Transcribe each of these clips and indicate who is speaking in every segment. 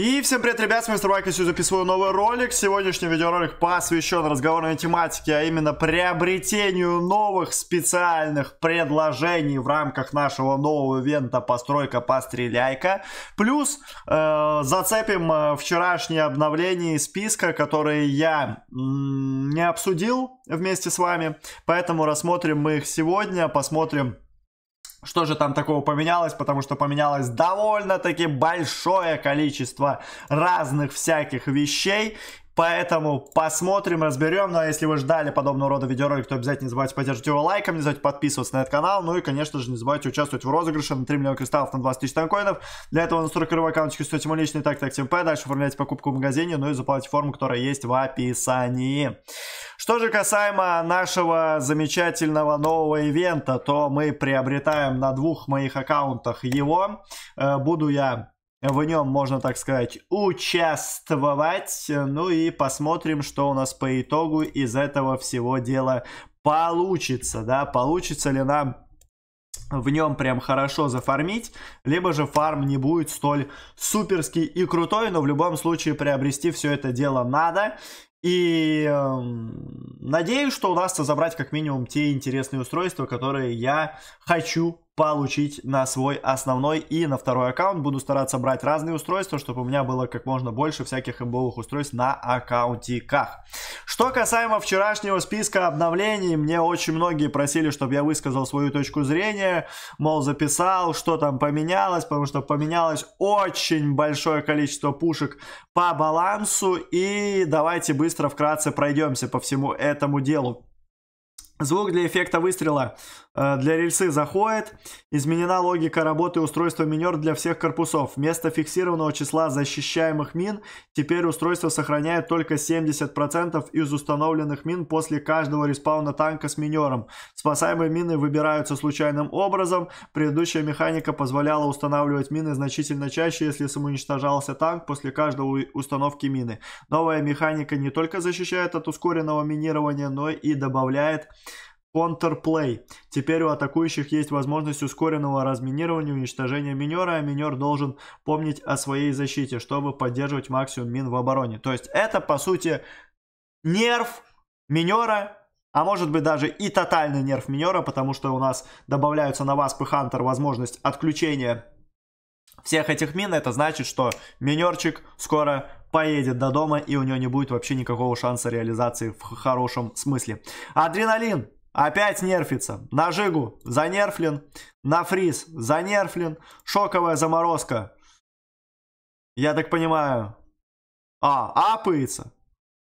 Speaker 1: И всем привет, ребят, с вами Мистер Байк, я сегодня записываю новый ролик. Сегодняшний видеоролик посвящен разговорной тематике, а именно приобретению новых специальных предложений в рамках нашего нового ивента «Постройка, постреляйка». Плюс э, зацепим э, вчерашнее обновление списка, которые я не обсудил вместе с вами, поэтому рассмотрим мы их сегодня, посмотрим что же там такого поменялось? Потому что поменялось довольно-таки большое количество разных всяких вещей. Поэтому посмотрим, разберем. Ну а если вы ждали подобного рода видеоролик, то обязательно не забывайте поддерживать его лайком, не забывайте подписываться на этот канал. Ну и, конечно же, не забывайте участвовать в розыгрыше на 3 миллиона кристаллов на 20 тысяч танкоинов. Для этого настройка рывок аккаунтчик с ему личный так так ТМП. Дальше оформляйте покупку в магазине, ну и заплатите форму, которая есть в описании. Что же касаемо нашего замечательного нового ивента, то мы приобретаем на двух моих аккаунтах его. Э, буду я в нем, можно так сказать, участвовать. Ну и посмотрим, что у нас по итогу из этого всего дела получится, да, получится ли нам в нем прям хорошо зафармить, либо же фарм не будет столь суперский и крутой, но в любом случае приобрести все это дело надо. И э, надеюсь, что удастся забрать как минимум те интересные устройства, которые я хочу получить на свой основной и на второй аккаунт. Буду стараться брать разные устройства, чтобы у меня было как можно больше всяких имбовых устройств на аккаунтиках. Что касаемо вчерашнего списка обновлений, мне очень многие просили, чтобы я высказал свою точку зрения, мол, записал, что там поменялось, потому что поменялось очень большое количество пушек по балансу, и давайте быстро быстро вкратце пройдемся по всему этому делу. Звук для эффекта выстрела э, для рельсы заходит. Изменена логика работы устройства минер для всех корпусов. Вместо фиксированного числа защищаемых мин, теперь устройство сохраняет только 70% из установленных мин после каждого респауна танка с минером. Спасаемые мины выбираются случайным образом. Предыдущая механика позволяла устанавливать мины значительно чаще, если самоуничтожался танк после каждого установки мины. Новая механика не только защищает от ускоренного минирования, но и добавляет Контрплей. Теперь у атакующих есть возможность ускоренного разминирования и уничтожения минера, а минер должен помнить о своей защите, чтобы поддерживать максимум мин в обороне. То есть это, по сути, нерв минера, а может быть даже и тотальный нерв минера, потому что у нас добавляются на вас Хантер возможность отключения всех этих мин. Это значит, что минерчик скоро поедет до дома и у него не будет вообще никакого шанса реализации в хорошем смысле. Адреналин Опять нерфится. На жигу занерфлен. На фриз занерфлен. Шоковая заморозка. Я так понимаю. А, апается.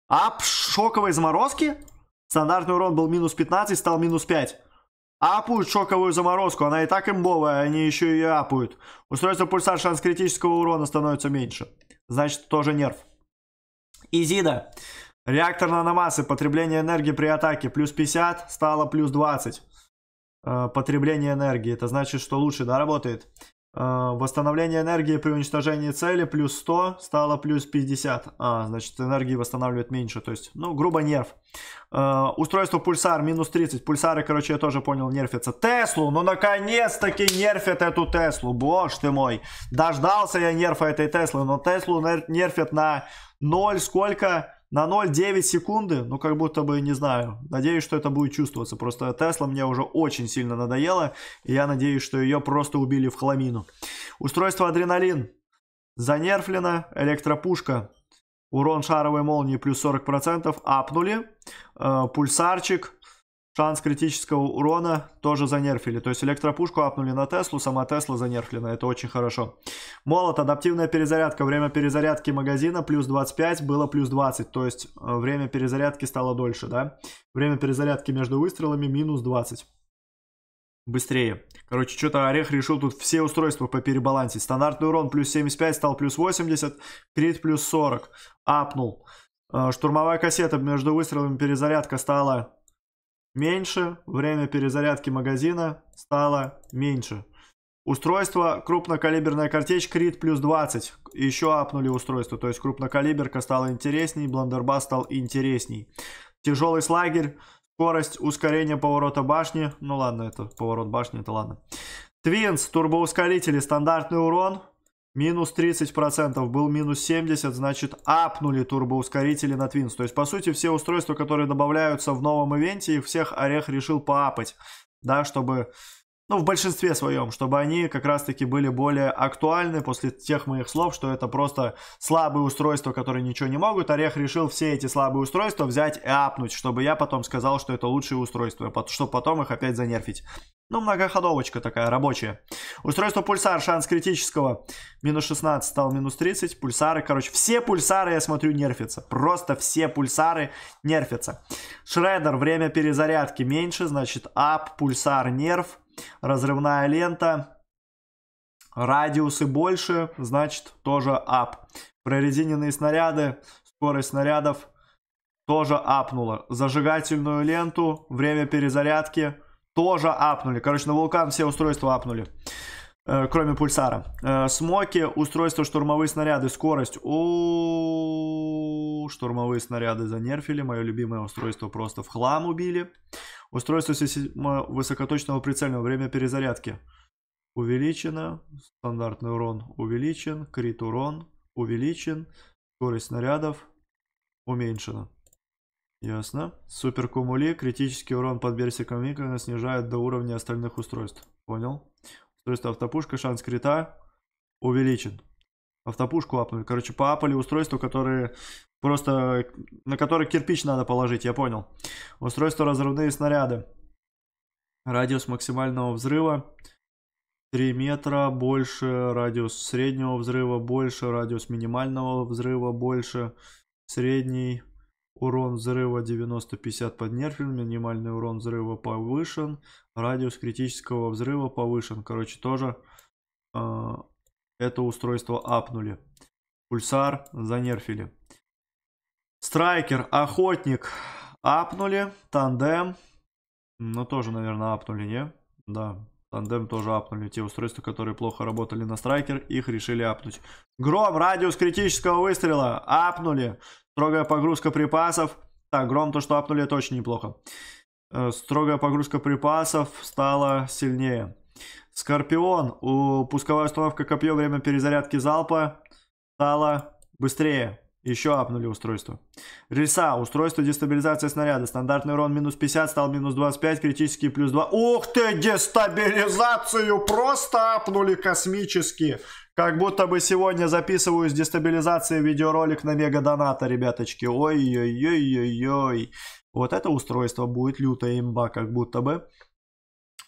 Speaker 1: Ап шоковой заморозки? Стандартный урон был минус 15, стал минус 5. Апают шоковую заморозку. Она и так имбовая, они еще и апуют. Устройство пульсар шанс критического урона становится меньше. Значит, тоже нерв. Изида. Реактор наномассы, потребление энергии при атаке плюс 50, стало плюс 20. Э, потребление энергии, это значит, что лучше, да, работает. Э, восстановление энергии при уничтожении цели плюс 100 стало плюс 50. А, значит, энергии восстанавливает меньше. То есть, ну, грубо нерв. Э, устройство пульсар минус 30. Пульсары, короче, я тоже понял, нерфятся. Теслу, ну, наконец-таки нерфят эту Теслу. Боже ты мой. Дождался я нерфа этой Теслы, но Теслу нерфят на 0 сколько? на 0,9 секунды, ну как будто бы, не знаю, надеюсь, что это будет чувствоваться. Просто Тесла мне уже очень сильно надоела, и я надеюсь, что ее просто убили в хламину. Устройство адреналин. Занерфлено, электропушка, урон шаровой молнии плюс 40%, апнули, э, пульсарчик, Шанс критического урона тоже занерфили. То есть электропушку апнули на Теслу, сама Тесла занерфлена. Это очень хорошо. Молот, адаптивная перезарядка. Время перезарядки магазина плюс 25, было плюс 20. То есть э, время перезарядки стало дольше, да? Время перезарядки между выстрелами минус 20. Быстрее. Короче, что-то Орех решил тут все устройства по перебалансе. Стандартный урон плюс 75 стал плюс 80, крит плюс 40. Апнул. Э, штурмовая кассета между выстрелами перезарядка стала меньше, время перезарядки магазина стало меньше. Устройство, крупнокалиберная картечь, крит плюс 20. Еще апнули устройство, то есть крупнокалиберка стала интересней, бландербас стал интересней. Тяжелый слагерь, скорость ускорения поворота башни. Ну ладно, это поворот башни, это ладно. Твинс, турбоускорители, стандартный урон, Минус 30%, был минус 70%, значит апнули турбоускорители на Твинс. То есть, по сути, все устройства, которые добавляются в новом ивенте, их всех Орех решил поапать, да, чтобы ну, в большинстве своем, чтобы они как раз-таки были более актуальны после тех моих слов, что это просто слабые устройства, которые ничего не могут. Орех решил все эти слабые устройства взять и апнуть, чтобы я потом сказал, что это лучшие устройства, чтобы потом их опять занерфить. Ну, многоходовочка такая, рабочая. Устройство пульсар, шанс критического. Минус 16 стал минус 30. Пульсары, короче, все пульсары, я смотрю, нерфятся. Просто все пульсары нерфятся. Шредер, время перезарядки меньше, значит, ап, пульсар, нерф разрывная лента, радиусы больше, значит тоже ап. Прорезиненные снаряды, скорость снарядов тоже апнула. Зажигательную ленту, время перезарядки тоже апнули. Короче, на вулкан все устройства апнули. Э, кроме пульсара. Э, смоки, устройство, штурмовые снаряды, скорость. О, -о штурмовые снаряды занерфили. Мое любимое устройство просто в хлам убили. Устройство системы высокоточного прицельного. Время перезарядки. Увеличено. Стандартный урон увеличен. Крит урон увеличен. Скорость снарядов уменьшена. Ясно. Супер кумули. Критический урон под берсиком Линкольна снижает до уровня остальных устройств. Понял. Устройство автопушка. Шанс крита увеличен. Автопушку апнули. Короче, поапали устройства, которые Просто на который кирпич надо положить, я понял. Устройство разрывные снаряды. Радиус максимального взрыва 3 метра больше, радиус среднего взрыва больше, радиус минимального взрыва больше, средний урон взрыва 90-50 под нерфин, минимальный урон взрыва повышен, радиус критического взрыва повышен. Короче, тоже э, это устройство апнули. Пульсар занерфили. Страйкер, Охотник апнули. Тандем. Ну, тоже, наверное, апнули, не? Да, тандем тоже апнули. Те устройства, которые плохо работали на страйкер, их решили апнуть. Гром, радиус критического выстрела. Апнули. Строгая погрузка припасов. Так, гром то, что апнули, это очень неплохо. Э, строгая погрузка припасов стала сильнее. Скорпион. У пусковая установка копье время перезарядки залпа стало быстрее. Еще апнули устройство. Риса. Устройство дестабилизации снаряда. Стандартный урон минус 50, стал минус 25, критический плюс 2. Ух ты, дестабилизацию просто апнули космически. Как будто бы сегодня записываю с дестабилизацией видеоролик на мега-доната, ребяточки. Ой-ой-ой-ой-ой. Вот это устройство будет лютая имба, как будто бы.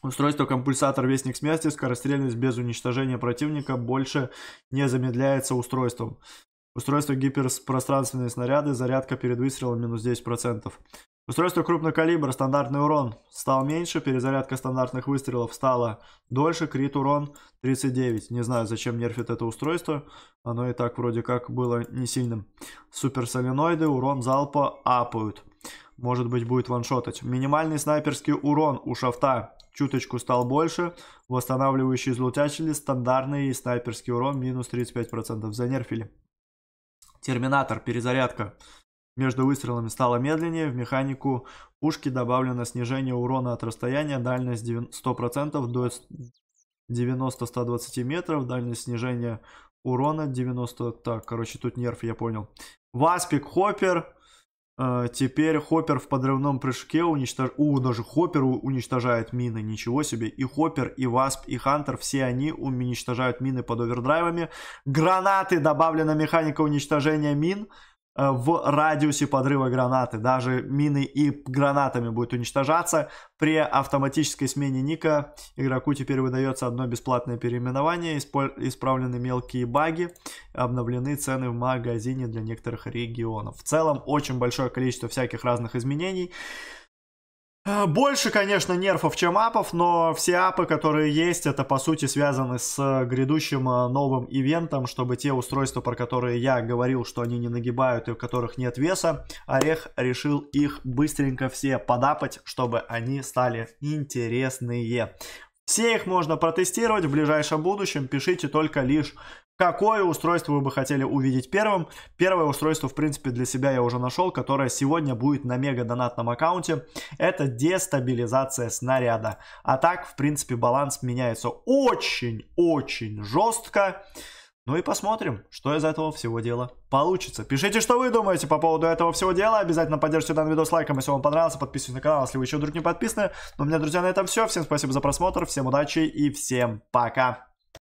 Speaker 1: Устройство компульсатор Вестник Смерти, скорострельность без уничтожения противника больше не замедляется устройством. Устройство гиперпространственные снаряды, зарядка перед выстрелом минус 10%. Устройство крупный калибр, стандартный урон стал меньше, перезарядка стандартных выстрелов стала дольше, крит урон 39. Не знаю, зачем нерфит это устройство, оно и так вроде как было не сильным. Суперсоленоиды урон залпа апают, может быть будет ваншотать. Минимальный снайперский урон у шафта чуточку стал больше, восстанавливающие излутячили стандартный и снайперский урон минус 35% занерфили. Терминатор, перезарядка. Между выстрелами стало медленнее, в механику пушки добавлено снижение урона от расстояния, дальность 100% до 90-120 метров, дальность снижения урона 90... Так, короче, тут нерв, я понял. Васпик, Хоппер, Э, теперь Хоппер в подрывном прыжке уничтожает... У, даже ну Хоппер уничтожает мины, ничего себе. И Хоппер, и Васп, и Хантер, все они уничтожают мины под овердрайвами. Гранаты, добавлена механика уничтожения мин. Э, в радиусе подрыва гранаты. Даже мины и гранатами будет уничтожаться. При автоматической смене ника игроку теперь выдается одно бесплатное переименование, исправлены мелкие баги, обновлены цены в магазине для некоторых регионов. В целом очень большое количество всяких разных изменений. Э, больше, конечно, нерфов, чем апов, но все апы, которые есть, это по сути связаны с э, грядущим э, новым ивентом, чтобы те устройства, про которые я говорил, что они не нагибают и у которых нет веса, Орех решил их быстренько все подапать, чтобы они стали интересные. Все их можно протестировать в ближайшем будущем, пишите только лишь Какое устройство вы бы хотели увидеть первым? Первое устройство, в принципе, для себя я уже нашел, которое сегодня будет на мега донатном аккаунте. Это дестабилизация снаряда. А так, в принципе, баланс меняется очень-очень жестко. Ну и посмотрим, что из этого всего дела получится. Пишите, что вы думаете по поводу этого всего дела. Обязательно поддержите данный видос лайком, если вам понравился. Подписывайтесь на канал, если вы еще вдруг не подписаны. Ну, у меня, друзья, на этом все. Всем спасибо за просмотр, всем удачи и всем пока.